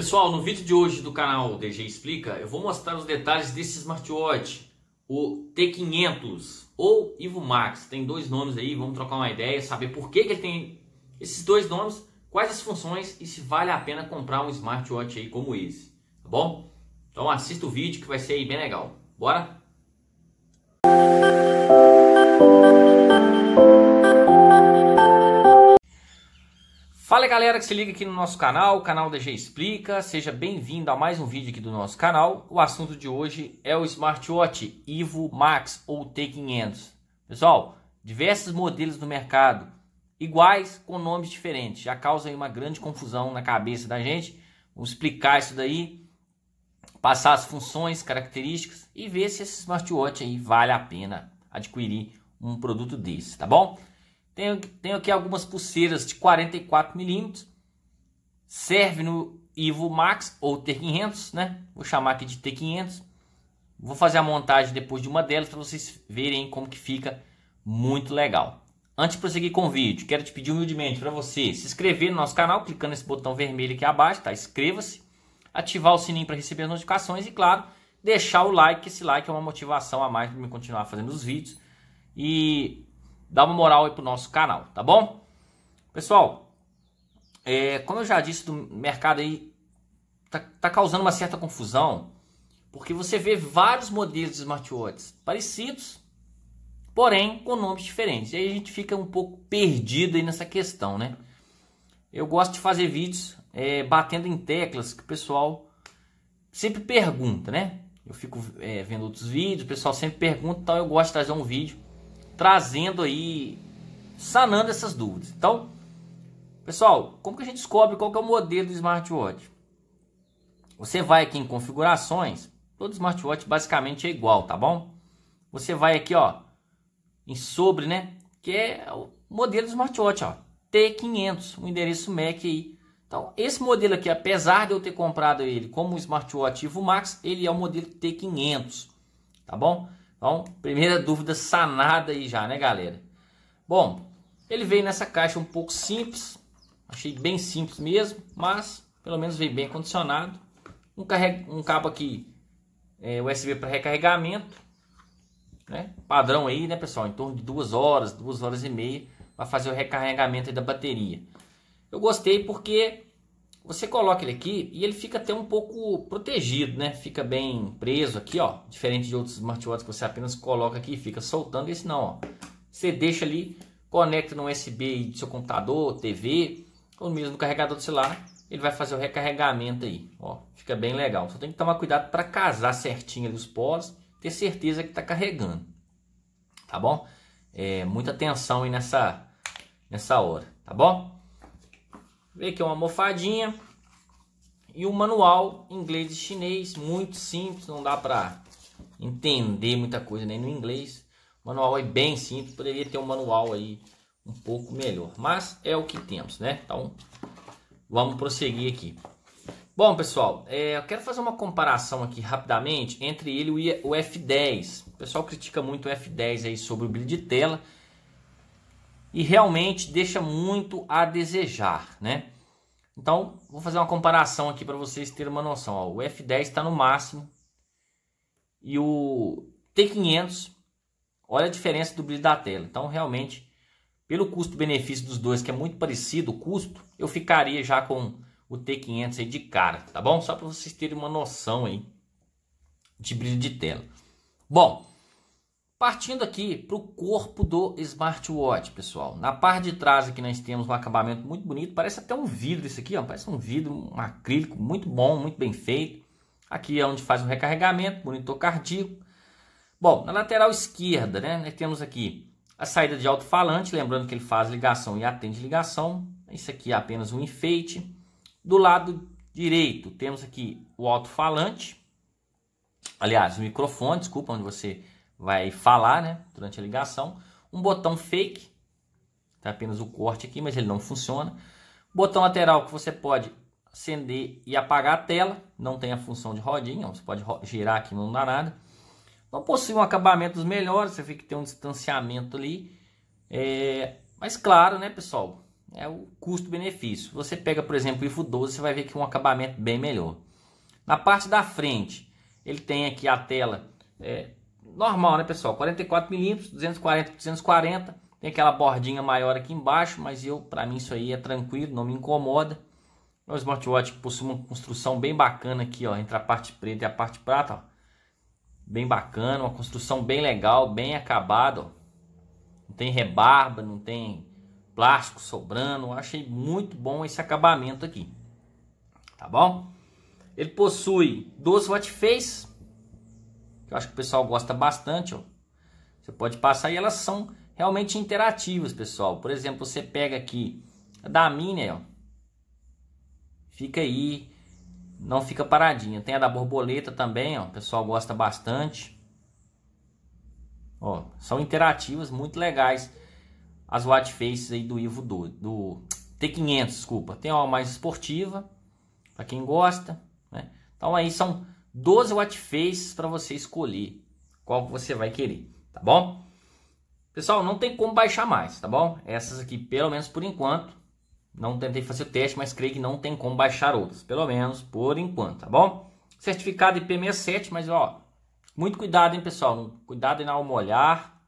Pessoal, no vídeo de hoje do canal DG Explica, eu vou mostrar os detalhes desse smartwatch, o T500 ou Ivo Max, tem dois nomes aí, vamos trocar uma ideia, saber por que, que ele tem esses dois nomes, quais as funções e se vale a pena comprar um smartwatch aí como esse, tá bom? Então assista o vídeo que vai ser bem legal. Bora? Música Fala galera que se liga aqui no nosso canal, o canal DG Explica, seja bem-vindo a mais um vídeo aqui do nosso canal. O assunto de hoje é o smartwatch Ivo Max ou T500. Pessoal, diversos modelos no mercado, iguais com nomes diferentes, já causam uma grande confusão na cabeça da gente. Vamos explicar isso daí, passar as funções, características e ver se esse smartwatch aí vale a pena adquirir um produto desse, tá bom? Tenho, tenho aqui algumas pulseiras de 44 milímetros. Serve no Ivo Max ou T500, né? Vou chamar aqui de T500. Vou fazer a montagem depois de uma delas para vocês verem como que fica muito legal. Antes de prosseguir com o vídeo, quero te pedir humildemente para você se inscrever no nosso canal, clicando nesse botão vermelho aqui abaixo, tá? Inscreva-se, ativar o sininho para receber as notificações e, claro, deixar o like, esse like é uma motivação a mais para me continuar fazendo os vídeos. E dá uma moral aí pro nosso canal, tá bom? Pessoal, é, como eu já disse, do mercado aí tá, tá causando uma certa confusão, porque você vê vários modelos de smartwatches parecidos, porém com nomes diferentes. E aí a gente fica um pouco perdido aí nessa questão, né? Eu gosto de fazer vídeos é, batendo em teclas que o pessoal sempre pergunta, né? Eu fico é, vendo outros vídeos, o pessoal sempre pergunta, então eu gosto de trazer um vídeo trazendo aí, sanando essas dúvidas. Então, pessoal, como que a gente descobre qual que é o modelo do smartwatch? Você vai aqui em configurações, todo smartwatch basicamente é igual, tá bom? Você vai aqui, ó, em sobre, né, que é o modelo do smartwatch, ó, T500, o um endereço MAC aí. Então, esse modelo aqui, apesar de eu ter comprado ele como smartwatch Ivo Max, ele é o modelo T500, tá bom? Então, primeira dúvida sanada aí já, né, galera? Bom, ele veio nessa caixa um pouco simples. Achei bem simples mesmo, mas pelo menos veio bem condicionado. Um, um cabo aqui é, USB para recarregamento. Né? Padrão aí, né, pessoal? Em torno de duas horas, duas horas e meia para fazer o recarregamento da bateria. Eu gostei porque você coloca ele aqui e ele fica até um pouco protegido, né? Fica bem preso aqui, ó. Diferente de outros smartwatches que você apenas coloca aqui e fica soltando. Esse não, ó. Você deixa ali, conecta no USB do seu computador, TV, ou mesmo no carregador do celular. Ele vai fazer o recarregamento aí, ó. Fica bem legal. Só tem que tomar cuidado para casar certinho os pós, Ter certeza que está carregando. Tá bom? É, muita atenção aí nessa, nessa hora, tá bom? Vê que é uma almofadinha. E o manual inglês e chinês, muito simples, não dá para entender muita coisa nem no inglês. O manual é bem simples, poderia ter um manual aí um pouco melhor, mas é o que temos, né? Então, vamos prosseguir aqui. Bom, pessoal, é, eu quero fazer uma comparação aqui rapidamente entre ele e o F10. O pessoal critica muito o F10 aí sobre o brilho de tela, e realmente deixa muito a desejar, né? Então, vou fazer uma comparação aqui para vocês terem uma noção. Ó, o F10 está no máximo e o T500, olha a diferença do brilho da tela. Então, realmente, pelo custo-benefício dos dois, que é muito parecido o custo, eu ficaria já com o T500 aí de cara, tá bom? Só para vocês terem uma noção aí de brilho de tela. Bom, Partindo aqui para o corpo do smartwatch, pessoal. Na parte de trás aqui nós temos um acabamento muito bonito. Parece até um vidro isso aqui, ó. Parece um vidro, um acrílico muito bom, muito bem feito. Aqui é onde faz o recarregamento, monitor cardíaco. Bom, na lateral esquerda, né, nós temos aqui a saída de alto-falante. Lembrando que ele faz ligação e atende ligação. Isso aqui é apenas um enfeite. Do lado direito temos aqui o alto-falante. Aliás, o microfone, desculpa, onde você vai falar né, durante a ligação. Um botão fake, tá apenas o corte aqui, mas ele não funciona. Botão lateral que você pode acender e apagar a tela, não tem a função de rodinha, você pode girar aqui, não dá nada. Não possui um acabamento dos melhores, você vê que tem um distanciamento ali. É, mas claro, né pessoal, é o custo-benefício. Você pega, por exemplo, o IFO 12, você vai ver que é um acabamento bem melhor. Na parte da frente, ele tem aqui a tela é, normal, né, pessoal? 44 milímetros, 240 por 240. Tem aquela bordinha maior aqui embaixo, mas eu, para mim isso aí é tranquilo, não me incomoda. O smartwatch possui uma construção bem bacana aqui, ó, entre a parte preta e a parte prata, ó. Bem bacana, uma construção bem legal, bem acabada, ó. Não tem rebarba, não tem plástico sobrando. Eu achei muito bom esse acabamento aqui. Tá bom? Ele possui 12 watts face, eu acho que o pessoal gosta bastante, ó. Você pode passar e elas são realmente interativas, pessoal. Por exemplo, você pega aqui da minha, ó. Fica aí, não fica paradinha. Tem a da borboleta também, ó. O pessoal gosta bastante. Ó, são interativas, muito legais. As watch faces aí do Ivo do, do T500, desculpa. Tem uma mais esportiva, para quem gosta, né? Então aí são 12 watts para você escolher qual que você vai querer, tá bom? Pessoal, não tem como baixar mais, tá bom? Essas aqui, pelo menos por enquanto, não tentei fazer o teste, mas creio que não tem como baixar outras, pelo menos por enquanto, tá bom? Certificado IP67, mas ó, muito cuidado, hein, pessoal? Cuidado em ao molhar.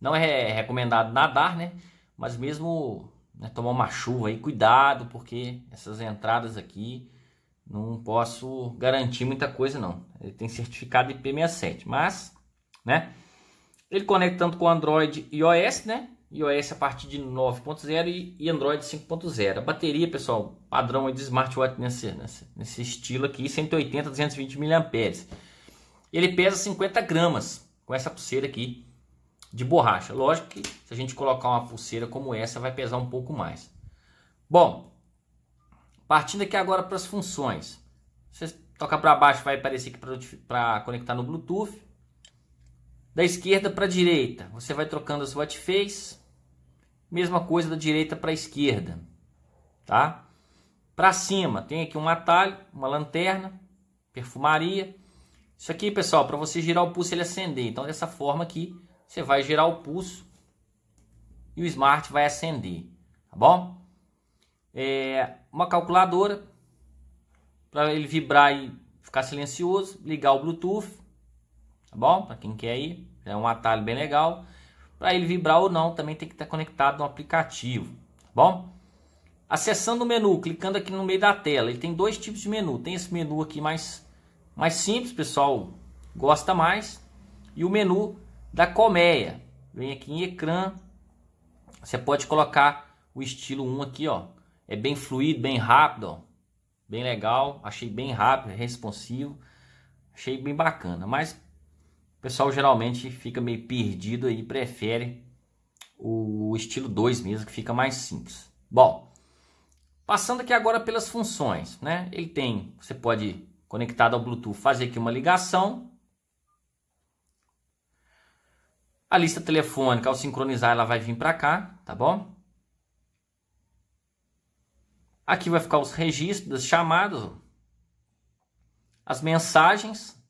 Não é recomendado nadar, né? Mas mesmo né, tomar uma chuva aí, cuidado, porque essas entradas aqui não posso garantir muita coisa não. Ele tem certificado IP67, mas, né? Ele conecta tanto com Android e iOS, né? iOS a partir de 9.0 e Android 5.0. A bateria, pessoal, padrão de smartwatch nesse, nesse, nesse, estilo aqui, 180 220 mAh. Ele pesa 50 gramas com essa pulseira aqui de borracha. Lógico que se a gente colocar uma pulseira como essa, vai pesar um pouco mais. Bom, Partindo aqui agora para as funções. você tocar para baixo, vai aparecer aqui para conectar no Bluetooth. Da esquerda para a direita, você vai trocando a sua face. Mesma coisa da direita para a esquerda. Tá? Para cima, tem aqui um atalho, uma lanterna, perfumaria. Isso aqui, pessoal, para você girar o pulso ele acender. Então, dessa forma aqui, você vai girar o pulso e o smart vai acender, tá bom? é, uma calculadora para ele vibrar e ficar silencioso, ligar o Bluetooth, tá bom? Para quem quer ir, é um atalho bem legal. Para ele vibrar ou não, também tem que estar conectado no aplicativo, tá bom? Acessando o menu, clicando aqui no meio da tela, ele tem dois tipos de menu. Tem esse menu aqui mais, mais simples, pessoal gosta mais, e o menu da colmeia. Vem aqui em ecrã, você pode colocar o estilo 1 aqui, ó, é bem fluido, bem rápido, bem legal. Achei bem rápido, responsivo. Achei bem bacana, mas o pessoal geralmente fica meio perdido aí, prefere o estilo 2 mesmo, que fica mais simples. Bom, passando aqui agora pelas funções, né? Ele tem, você pode conectado ao Bluetooth fazer aqui uma ligação. A lista telefônica, ao sincronizar, ela vai vir para cá, tá bom? Aqui vai ficar os registros das chamadas, as mensagens.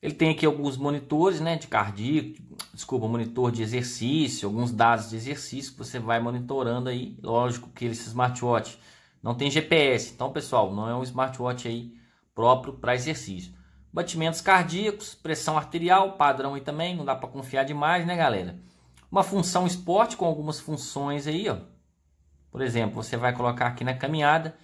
Ele tem aqui alguns monitores, né, de cardíaco, desculpa, monitor de exercício, alguns dados de exercício que você vai monitorando aí. Lógico que esse smartwatch não tem GPS, então pessoal, não é um smartwatch aí próprio para exercício. Batimentos cardíacos, pressão arterial, padrão aí também, não dá para confiar demais, né, galera? Uma função esporte com algumas funções aí, ó por exemplo, você vai colocar aqui na caminhada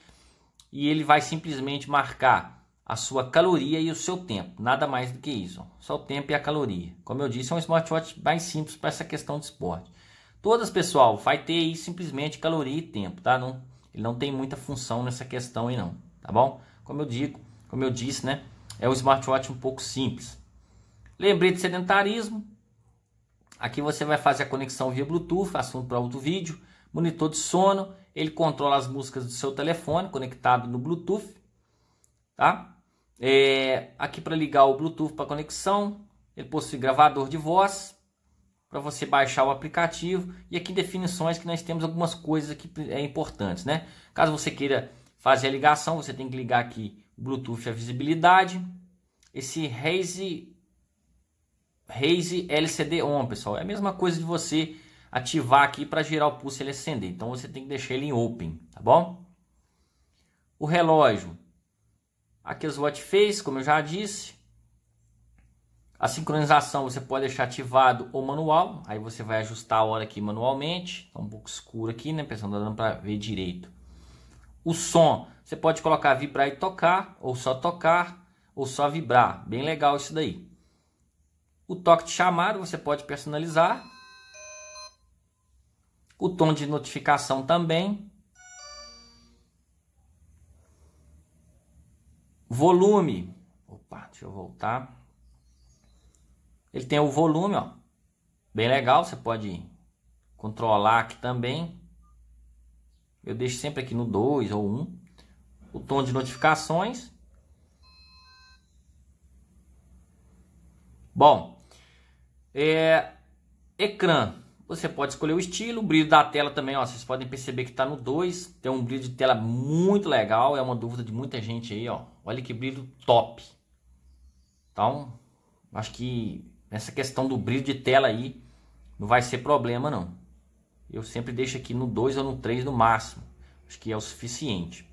e ele vai simplesmente marcar a sua caloria e o seu tempo, nada mais do que isso, só o tempo e a caloria. Como eu disse, é um smartwatch mais simples para essa questão de esporte. Todas, pessoal, vai ter aí simplesmente caloria e tempo, tá? Não, ele não tem muita função nessa questão aí não, tá bom? Como eu digo, como eu disse, né? É um smartwatch um pouco simples. Lembrei de sedentarismo. Aqui você vai fazer a conexão via Bluetooth, assunto para outro vídeo monitor de sono, ele controla as músicas do seu telefone conectado no Bluetooth, tá? É, aqui para ligar o Bluetooth para conexão, ele possui gravador de voz para você baixar o aplicativo e aqui definições que nós temos algumas coisas que é importantes, né? Caso você queira fazer a ligação, você tem que ligar aqui o Bluetooth a visibilidade, esse Raise LCD on, pessoal, é a mesma coisa de você ativar aqui para girar o pulso e ele acender. Então você tem que deixar ele em open, tá bom? O relógio. Aqui as watch face, como eu já disse. A sincronização você pode deixar ativado ou manual. Aí você vai ajustar a hora aqui manualmente. Tá um pouco escuro aqui, né? Pessoal, não dá para ver direito. O som, você pode colocar vibrar e tocar, ou só tocar, ou só vibrar. Bem legal isso daí. O toque de chamada você pode personalizar o tom de notificação também. Volume. Opa, deixa eu voltar. Ele tem o volume, ó. Bem legal, você pode controlar aqui também. Eu deixo sempre aqui no 2 ou 1. Um. O tom de notificações. Bom, é, ecrã. Você pode escolher o estilo, o brilho da tela também, ó, vocês podem perceber que está no 2, tem um brilho de tela muito legal, é uma dúvida de muita gente aí, ó. Olha que brilho top. Então, acho que nessa questão do brilho de tela aí, não vai ser problema não. Eu sempre deixo aqui no 2 ou no 3 no máximo, acho que é o suficiente.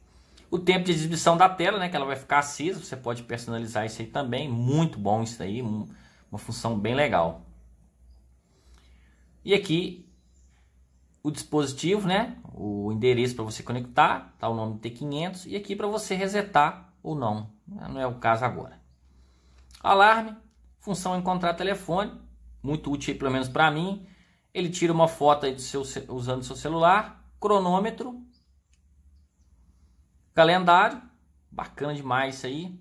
O tempo de exibição da tela, né, que ela vai ficar acesa, você pode personalizar isso aí também, muito bom isso aí, uma função bem legal. E aqui o dispositivo, né? O endereço para você conectar, tá o nome do T500 e aqui para você resetar ou não. Né? Não é o caso agora. Alarme, função encontrar telefone, muito útil pelo menos para mim. Ele tira uma foto aí do seu, usando seu celular, cronômetro, calendário, bacana demais isso aí.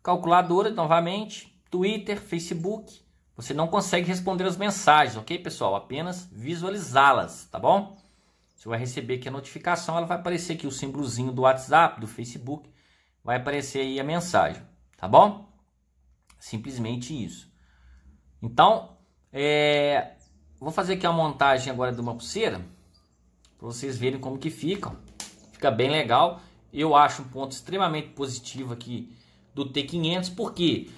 Calculadora novamente, Twitter, Facebook, você não consegue responder as mensagens, ok, pessoal? Apenas visualizá-las, tá bom? Você vai receber aqui a notificação, ela vai aparecer aqui o símbolozinho do WhatsApp, do Facebook, vai aparecer aí a mensagem, tá bom? Simplesmente isso. Então, é... vou fazer aqui a montagem agora de uma pulseira, para vocês verem como que ficam. Fica bem legal. Eu acho um ponto extremamente positivo aqui do T500, porque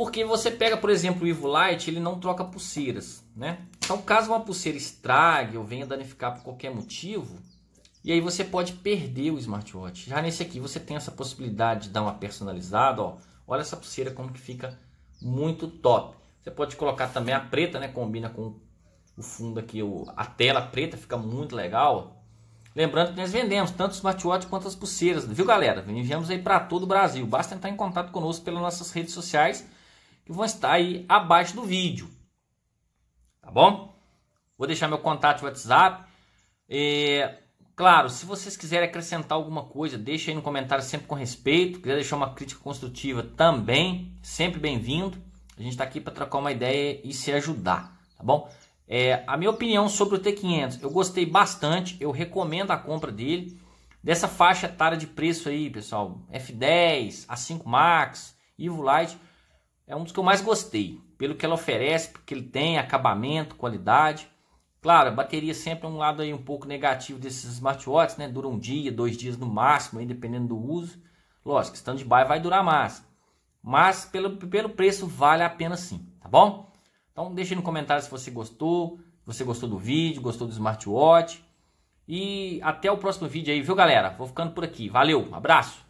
porque você pega, por exemplo, o Ivo Light, ele não troca pulseiras, né? Então, caso uma pulseira estrague ou venha danificar por qualquer motivo, e aí você pode perder o smartwatch. Já nesse aqui você tem essa possibilidade de dar uma personalizada, ó. Olha essa pulseira como que fica muito top. Você pode colocar também a preta, né? Combina com o fundo aqui, o, a tela preta, fica muito legal. Lembrando que nós vendemos tanto os smartwatch quanto as pulseiras, viu galera? Enviamos aí para todo o Brasil. Basta entrar em contato conosco pelas nossas redes sociais que vão estar aí abaixo do vídeo. Tá bom? Vou deixar meu contato no WhatsApp. É, claro, se vocês quiserem acrescentar alguma coisa, deixa aí no comentário sempre com respeito. quiser deixar uma crítica construtiva também, sempre bem-vindo. A gente está aqui para trocar uma ideia e se ajudar, tá bom? É, a minha opinião sobre o T500, eu gostei bastante, eu recomendo a compra dele. Dessa faixa etária de preço aí, pessoal, F10, A5 Max, Evo Light, é um dos que eu mais gostei, pelo que ela oferece, porque ele tem acabamento, qualidade. Claro, a bateria sempre é um lado aí um pouco negativo desses smartwatches, né? Dura um dia, dois dias no máximo, aí dependendo do uso. Lógico, estando de baixo vai durar mais. Mas pelo, pelo preço vale a pena sim, tá bom? Então deixa no comentário se você gostou, se você gostou do vídeo, gostou do smartwatch. E até o próximo vídeo aí, viu galera? Vou ficando por aqui. Valeu, abraço!